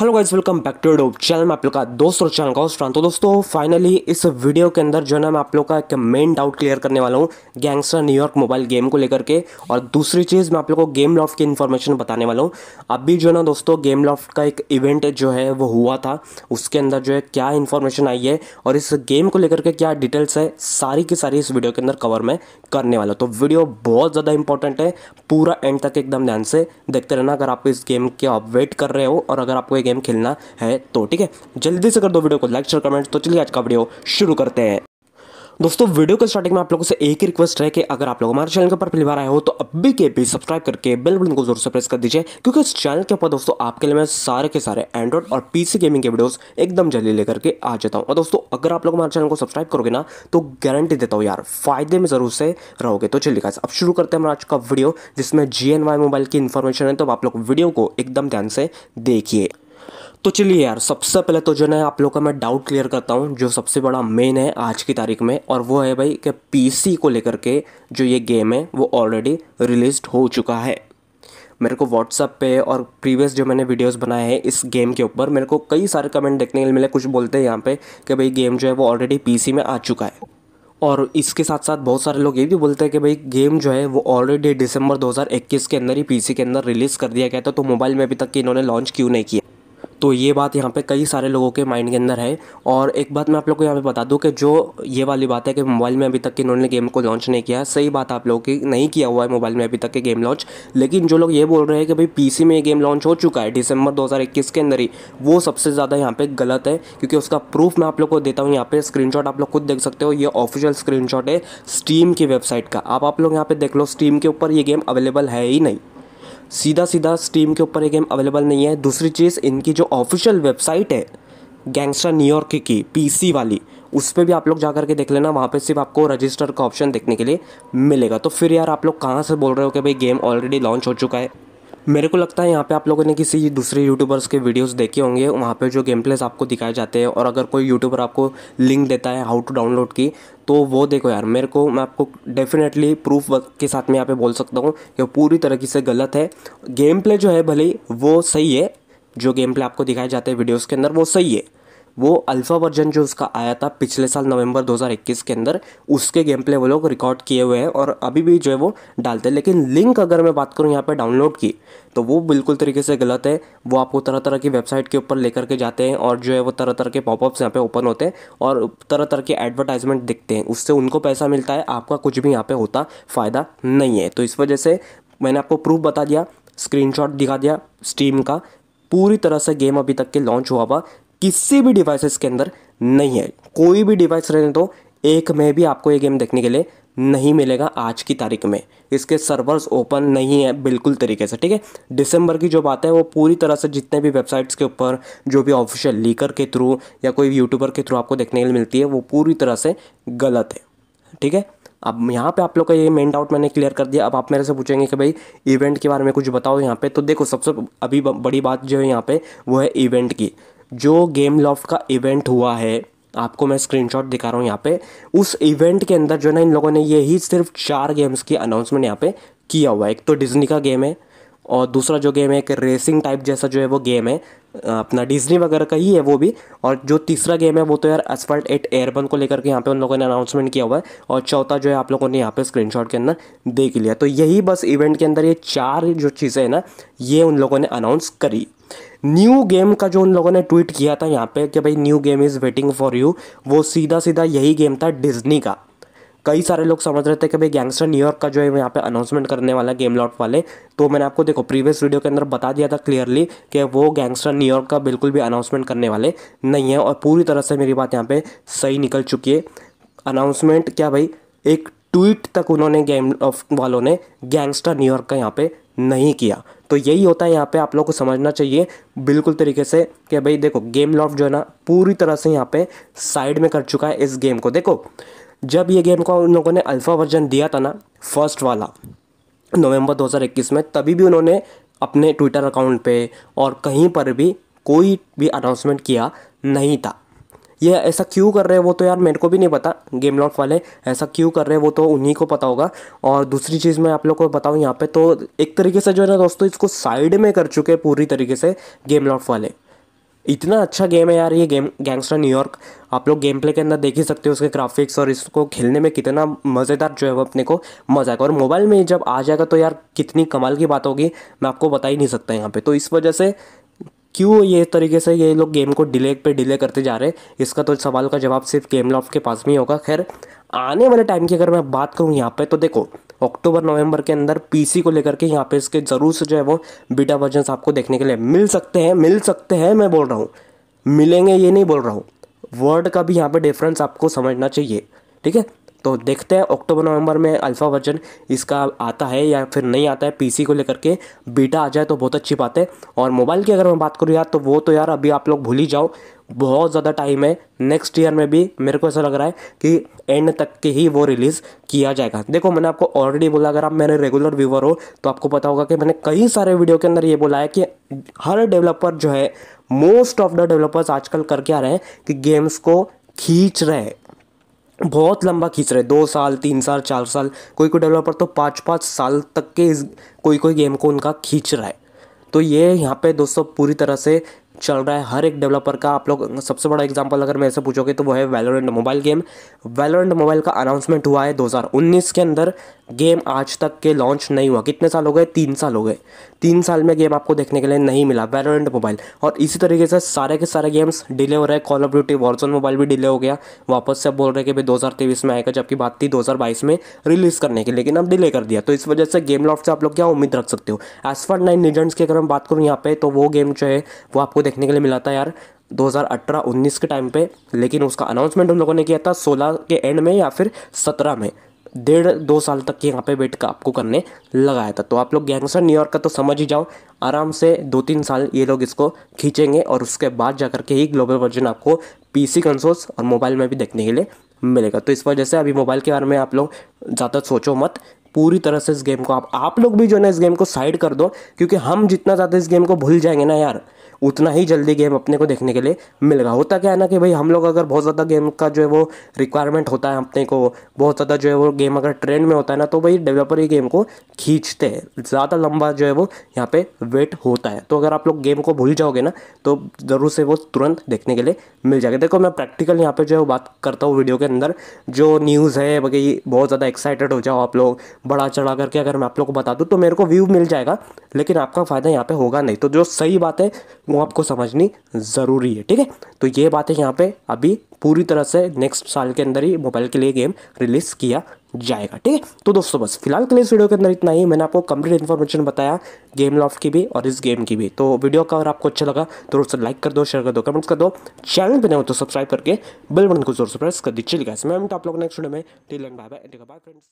hello guys welcome back to YouTube channel में आप लोग का दोस्त और चैनल का स्ट्रांत तो दोस्तों फाइनली इस वीडियो के अंदर जो है ना मैं आप लोग का एक मेन डाउट क्लियर करने वाला हूँ गैंगस्टर न्यूयॉर्क मोबाइल गेम को लेकर के और दूसरी चीज़ मैं आप लोग को गेम लॉफ्ट की इन्फॉर्मेशन बताने वाला हूँ अभी जो है ना दोस्तों गेम लॉफ्ट का एक इवेंट जो है वो हुआ था उसके अंदर जो है क्या इन्फॉर्मेशन आई है और इस गेम को लेकर के क्या डिटेल्स है सारी की सारी इस वीडियो के अंदर कवर में करने वाला तो वीडियो बहुत ज़्यादा इंपॉर्टेंट है पूरा एंड तक एकदम ध्यान से देखते रहना अगर आप इस गेम के अपवेट कर रहे हो और अगर आपको एक गेम खेलना है तो ठीक है जल्दी से कर दो वीडियो को लाइक शेयर कमेंट तो चलिए आज का वीडियो शुरू करते हैं दोस्तों वीडियो के स्टार्टिंग में आप लोगों से एक ही रिक्वेस्ट है कि अगर आप लोग हमारे चैनल के ऊपर पहली बार आए हो तो अभी के भी सब्सक्राइब करके बेल बटन को जरूर से प्रेस कर दीजिए क्योंकि इस चैनल के ऊपर दोस्तों आपके लिए मैं सारे के सारे एंड्रॉइड और पीसी गेमिंग के वीडियोस एकदम जल्दी लेकर के आ जाता हूँ और दोस्तों अगर आप लोग हमारे चैनल को सब्सक्राइब करोगे ना तो गारंटी देता हूँ यार फायदे में जरूर से रहोगे तो चलिए अब शुरू करते हैं हमारा आज का वीडियो जिसमें जी मोबाइल की इन्फॉर्मेशन है तो आप लोग वीडियो को एकदम ध्यान से देखिए तो चलिए यार सबसे पहले तो जो है आप लोग का मैं डाउट क्लियर करता हूँ जो सबसे बड़ा मेन है आज की तारीख में और वो है भाई कि पीसी को लेकर के जो ये गेम है वो ऑलरेडी रिलीज हो चुका है मेरे को व्हाट्सअप पे और प्रीवियस जो मैंने वीडियोस बनाए हैं इस गेम के ऊपर मेरे को कई सारे कमेंट देखने के मिले कुछ बोलते हैं यहाँ पर कि भाई गेम जो है वो ऑलरेडी पी में आ चुका है और इसके साथ साथ बहुत सारे लोग ये भी बोलते हैं कि भाई गेम जो है वो ऑलरेडी दिसंबर 2021 के अंदर ही पीसी के अंदर रिलीज़ कर दिया गया था तो मोबाइल में अभी तक इन्होंने लॉन्च क्यों नहीं किया तो ये बात यहाँ पे कई सारे लोगों के माइंड के अंदर है और एक बात मैं आप लोग को यहाँ पे बता दूँ कि जो ये वाली बात है कि मोबाइल में अभी तक कि इन्होंने गेम को लॉन्च नहीं किया सही बात आप लोगों की नहीं किया हुआ है मोबाइल में अभी तक के गेम लॉन्च लेकिन जो लोग ये बोल रहे हैं कि भाई पी में ये गेम लॉन्च हो चुका है दिसंबर दो के अंदर ही वो सबसे ज़्यादा यहाँ पर गलत है क्योंकि उसका प्रूफ मैं आप लोग को देता हूँ यहाँ पर स्क्रीन आप लोग खुद देख सकते हो ये ऑफिशियल स्क्रीनशॉट है स्टीम की वेबसाइट का आप लोग यहाँ पर देख लो स्टीम के ऊपर ये गेम अवेलेबल है ही नहीं सीधा सीधा स्टीम के ऊपर ये गेम अवेलेबल नहीं है दूसरी चीज़ इनकी जो ऑफिशियल वेबसाइट है गैंगस्टर न्यूयॉर्क की पीसी वाली उस पर भी आप लोग जा करके देख लेना वहाँ पे सिर्फ आपको रजिस्टर का ऑप्शन देखने के लिए मिलेगा तो फिर यार आप लोग कहाँ से बोल रहे हो कि भाई गेम ऑलरेडी लॉन्च हो चुका है मेरे को लगता है यहाँ पे आप लोगों ने किसी दूसरे यूट्यूबर्स के वीडियोस देखे होंगे वहाँ पे जो गेम प्लेस आपको दिखाए जाते हैं और अगर कोई यूट्यूबर आपको लिंक देता है हाउ टू डाउनलोड की तो वो देखो यार मेरे को मैं आपको डेफिनेटली प्रूफ के साथ में यहाँ पे बोल सकता हूँ कि पूरी तरीके से गलत है गेम प्ले जो है भले वो सही है जो गेम प्ले आपको दिखाए जाते हैं वीडियोज़ के अंदर वो सही है वो अल्फ़ा वर्जन जो उसका आया था पिछले साल नवंबर 2021 के अंदर उसके गेम प्ले वो लोग रिकॉर्ड किए हुए हैं और अभी भी जो है वो डालते हैं लेकिन लिंक अगर मैं बात करूँ यहाँ पर डाउनलोड की तो वो बिल्कुल तरीके से गलत है वो आपको तरह तरह की वेबसाइट के ऊपर लेकर के जाते हैं और जो है वो तरह तरह के पॉपअप्स यहाँ पे ओपन होते हैं और तरह तरह के एडवर्टाइजमेंट दिखते हैं उससे उनको पैसा मिलता है आपका कुछ भी यहाँ पे होता फ़ायदा नहीं है तो इस वजह से मैंने आपको प्रूफ बता दिया स्क्रीनशॉट दिखा दिया स्टीम का पूरी तरह से गेम अभी तक के लॉन्च हुआ हुआ किसी भी डिवाइसेस के अंदर नहीं है कोई भी डिवाइस रहने तो एक में भी आपको ये गेम देखने के लिए नहीं मिलेगा आज की तारीख में इसके सर्वर्स ओपन नहीं है बिल्कुल तरीके से ठीक है दिसंबर की जो बात है वो पूरी तरह से जितने भी वेबसाइट्स के ऊपर जो भी ऑफिशियल लीकर के थ्रू या कोई यूट्यूबर के थ्रू आपको देखने के लिए मिलती है वो पूरी तरह से गलत है ठीक है अब यहाँ पे आप लोग का ये मेन डाउट मैंने क्लियर कर दिया अब आप मेरे से पूछेंगे कि भाई इवेंट के बारे में कुछ बताओ यहाँ पे तो देखो सबसे अभी बड़ी बात जो है यहाँ पे वो है इवेंट की जो गेम लॉफ्ट का इवेंट हुआ है आपको मैं स्क्रीनशॉट दिखा रहा हूँ यहाँ पे उस इवेंट के अंदर जो है ना इन लोगों ने यही सिर्फ चार गेम्स की अनाउंसमेंट यहाँ पे किया हुआ है एक तो डिज्नी का गेम है और दूसरा जो गेम है एक रेसिंग टाइप जैसा जो है वो गेम है अपना डिज्नी वगैरह का ही है वो भी और जो तीसरा गेम है वो तो यार एसफल्ट एट एयरबन को लेकर के यहाँ पे उन लोगों ने अनाउंसमेंट किया हुआ है और चौथा जो है आप लोगों ने यहाँ पे स्क्रीनशॉट के अंदर देख लिया तो यही बस इवेंट के अंदर ये चार जो चीज़ें हैं ना ये उन लोगों ने अनाउंस करी न्यू गेम का जो उन लोगों ने ट्वीट किया था यहाँ पे कि भाई new game is waiting for you वो सीधा सीधा यही गेम था डिज्नी का कई सारे लोग समझ रहे थे कि भाई गैंगस्टर न्यूयॉर्क का जो है यहाँ पे अनाउंसमेंट करने वाला गेम लॉट वाले तो मैंने आपको देखो प्रीवियस वीडियो के अंदर बता दिया था क्लियरली कि वो गैंगस्टर न्यूयॉर्क का बिल्कुल भी अनाउंसमेंट करने वाले नहीं है और पूरी तरह से मेरी बात यहाँ पर सही निकल चुकी है अनाउंसमेंट क्या भाई एक ट्वीट तक उन्होंने गेम वालों ने गैंगस्टर न्यूयॉर्क का यहाँ पर नहीं किया तो यही होता है यहाँ पे आप लोग को समझना चाहिए बिल्कुल तरीके से कि भाई देखो गेम लॉफ जो है ना पूरी तरह से यहाँ पे साइड में कर चुका है इस गेम को देखो जब ये गेम को उन लोगों ने अल्फ़ा वर्जन दिया था ना फर्स्ट वाला नवंबर 2021 में तभी भी उन्होंने अपने ट्विटर अकाउंट पे और कहीं पर भी कोई भी अनाउंसमेंट किया नहीं था ये ऐसा क्यों कर रहे हैं वो तो यार मेरे को भी नहीं पता गेम लॉट वाले ऐसा क्यों कर रहे हैं वो तो उन्हीं को पता होगा और दूसरी चीज़ मैं आप लोग को बताऊँ यहाँ पे तो एक तरीके से जो है ना दोस्तों इसको साइड में कर चुके हैं पूरी तरीके से गेम लॉट वाले इतना अच्छा गेम है यार ये गेम गैंगस्टर न्यूयॉर्क आप लोग गेम प्ले के अंदर देख ही सकते हो उसके ग्राफिक्स और इसको खेलने में कितना मज़ेदार जो है वो अपने को मज़ा आएगा और मोबाइल में जब आ जाएगा तो यार कितनी कमाल की बात होगी मैं आपको बता ही नहीं सकता यहाँ पे तो इस वजह से क्यों ये तरीके से ये लोग गेम को डिले पे डिले करते जा रहे हैं इसका तो सवाल का जवाब सिर्फ गेम लॉफ के पास में ही होगा खैर आने वाले टाइम की अगर मैं बात करूँ यहाँ पे तो देखो अक्टूबर नवंबर के अंदर पीसी को लेकर के यहाँ पे इसके ज़रूर से जो है वो बीटा वर्जन आपको देखने के लिए मिल सकते हैं मिल सकते हैं मैं बोल रहा हूँ मिलेंगे ये नहीं बोल रहा हूँ वर्ड का भी यहाँ पे डिफरेंस आपको समझना चाहिए ठीक है तो देखते हैं अक्टूबर नवंबर में अल्फ़ा वर्जन इसका आता है या फिर नहीं आता है पीसी को लेकर के बीटा आ जाए तो बहुत अच्छी बात है और मोबाइल की अगर मैं बात करूँ यार तो वो तो यार अभी आप लोग भूल ही जाओ बहुत ज़्यादा टाइम है नेक्स्ट ईयर में भी मेरे को ऐसा लग रहा है कि एंड तक के ही वो रिलीज़ किया जाएगा देखो मैंने आपको ऑलरेडी बोला अगर आप मेरे रेगुलर व्यूवर हो तो आपको पता होगा कि मैंने कई सारे वीडियो के अंदर ये बोला है कि हर डेवलपर जो है मोस्ट ऑफ द डेवलपर्स आजकल करके आ रहे हैं कि गेम्स को खींच रहे हैं बहुत लंबा खींच रहे दो साल तीन साल चार साल कोई कोई डेवलपर तो पाँच पाँच साल तक के इस कोई कोई गेम को उनका खींच रहा है तो ये यहाँ पे दोस्तों पूरी तरह से चल रहा है हर एक डेवलपर का आप लोग सबसे बड़ा एग्जांपल अगर मेरे से पूछोगे तो वो है Valorant mobile game Valorant mobile का अनाउंसमेंट हुआ है 2019 के अंदर गेम आज तक के लॉन्च नहीं हुआ कितने साल हो गए तीन साल हो गए तीन साल में गेम आपको देखने के लिए नहीं मिला वेलोरेंट मोबाइल और इसी तरीके से सारे के सारे गेम्स डिले हो रहे हैं call of duty warzone mobile भी डिले हो गया वापस से बोल रहे कि भाई दो में आएगा जबकि बात थी दो में रिलीज़ करने की लेकिन अब डिले कर दिया तो इस वजह से गेम लॉफ से आप लोग क्या उम्मीद रख सकते हो एज फॉर नाइन निजेंट्स की अगर हम बात करूँ यहाँ पे तो वो गेम जो है वो आपको देखने के लिए मिला था यार 2018-19 के टाइम पे लेकिन उसका अनाउंसमेंट उन लोगों ने किया था 16 के एंड में या फिर 17 में डेढ़ दो साल तक यहाँ पे वेट का आपको करने लगाया था तो आप लोग गैंगस्टर न्यूयॉर्क का तो समझ ही जाओ आराम से दो तीन साल ये लोग इसको खींचेंगे और उसके बाद जा करके ही ग्लोबल वर्जन आपको पीसी कंसोल्स और मोबाइल में भी देखने के लिए मिलेगा तो इस वजह से अभी मोबाइल के बारे में आप लोग ज़्यादा सोचो मत पूरी तरह से इस गेम को आप आप लोग भी जो है ना इस गेम को साइड कर दो क्योंकि हम जितना ज़्यादा इस गेम को भूल जाएंगे ना यार उतना ही जल्दी गेम अपने को देखने के लिए मिलेगा होता क्या है ना कि भाई हम लोग अगर बहुत ज़्यादा गेम का जो है वो रिक्वायरमेंट होता है अपने को बहुत ज़्यादा जो है वो गेम अगर ट्रेंड में होता है ना तो भाई डेवलपर ही गेम को खींचते हैं ज़्यादा लंबा जो है वो यहाँ पे वेट होता है तो अगर आप लोग गेम को भूल जाओगे ना तो ज़रूर से वो तुरंत देखने के लिए मिल जाएगा देखो मैं प्रैक्टिकल यहाँ पर जो है बात करता हूँ वीडियो के अंदर जो न्यूज़ है भाई बहुत ज़्यादा एक्साइटेड हो जाओ आप लोग बड़ा चढ़ा करके अगर मैं आप लोग को बता दूँ तो मेरे को व्यू मिल जाएगा लेकिन आपका फ़ायदा यहाँ पर होगा नहीं तो जो सही बात है वो आपको समझनी ज़रूरी है ठीक है तो ये बातें यहाँ पे अभी पूरी तरह से नेक्स्ट साल के अंदर ही मोबाइल के लिए गेम रिलीज़ किया जाएगा ठीक है तो दोस्तों बस फिलहाल के लिए इस वीडियो के अंदर इतना ही मैंने आपको कंप्लीट इन्फॉर्मेशन बताया गेम लॉफ्ट की भी और इस गेम की भी तो वीडियो का अगर आपको अच्छा लगा तो उससे लाइक कर दो शेयर कर दो कमेंट्स कर दो चैनल पर नहीं हो तो सब्सक्राइब करके बिल बटन को जोर से प्रेस कर दीजिए मैं आप लोग नेक्स्ट वीडियो में टिल एंड बाय बाय बाय फ्रेंड्स